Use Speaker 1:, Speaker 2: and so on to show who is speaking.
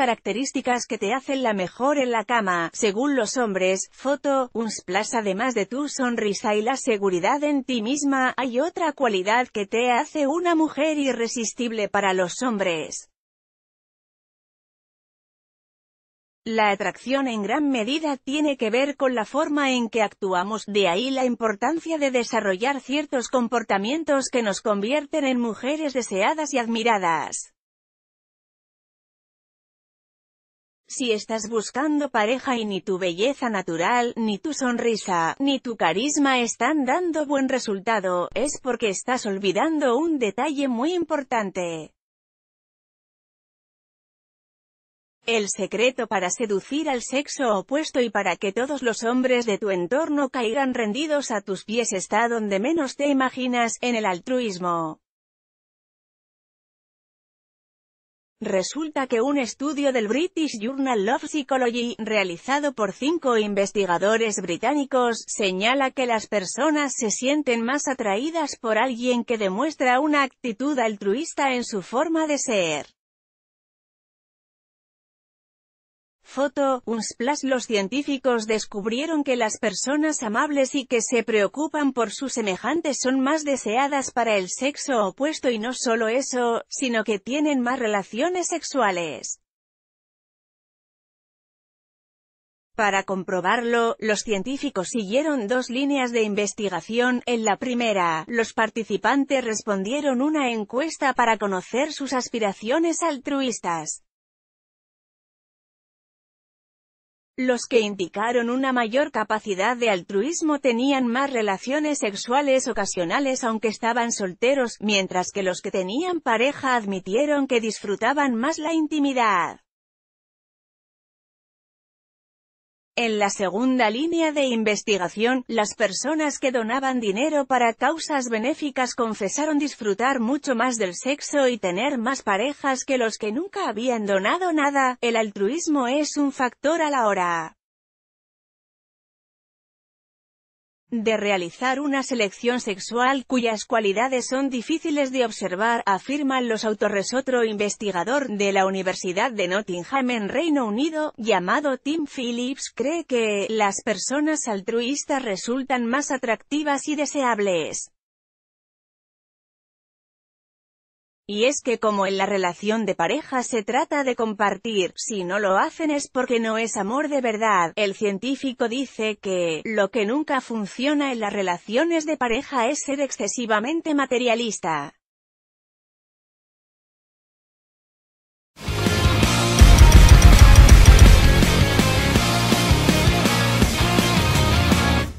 Speaker 1: características que te hacen la mejor en la cama, según los hombres, foto, Unsplash además de tu sonrisa y la seguridad en ti misma, hay otra cualidad que te hace una mujer irresistible para los hombres. La atracción en gran medida tiene que ver con la forma en que actuamos, de ahí la importancia de desarrollar ciertos comportamientos que nos convierten en mujeres deseadas y admiradas. Si estás buscando pareja y ni tu belleza natural, ni tu sonrisa, ni tu carisma están dando buen resultado, es porque estás olvidando un detalle muy importante. El secreto para seducir al sexo opuesto y para que todos los hombres de tu entorno caigan rendidos a tus pies está donde menos te imaginas, en el altruismo. Resulta que un estudio del British Journal of Psychology, realizado por cinco investigadores británicos, señala que las personas se sienten más atraídas por alguien que demuestra una actitud altruista en su forma de ser. Foto, Unsplash Los científicos descubrieron que las personas amables y que se preocupan por sus semejantes son más deseadas para el sexo opuesto y no solo eso, sino que tienen más relaciones sexuales. Para comprobarlo, los científicos siguieron dos líneas de investigación. En la primera, los participantes respondieron una encuesta para conocer sus aspiraciones altruistas. Los que indicaron una mayor capacidad de altruismo tenían más relaciones sexuales ocasionales aunque estaban solteros, mientras que los que tenían pareja admitieron que disfrutaban más la intimidad. En la segunda línea de investigación, las personas que donaban dinero para causas benéficas confesaron disfrutar mucho más del sexo y tener más parejas que los que nunca habían donado nada. El altruismo es un factor a la hora de realizar una selección sexual cuyas cualidades son difíciles de observar, afirman los autores. Otro investigador de la Universidad de Nottingham en Reino Unido, llamado Tim Phillips, cree que las personas altruistas resultan más atractivas y deseables. Y es que como en la relación de pareja se trata de compartir, si no lo hacen es porque no es amor de verdad. El científico dice que, lo que nunca funciona en las relaciones de pareja es ser excesivamente materialista.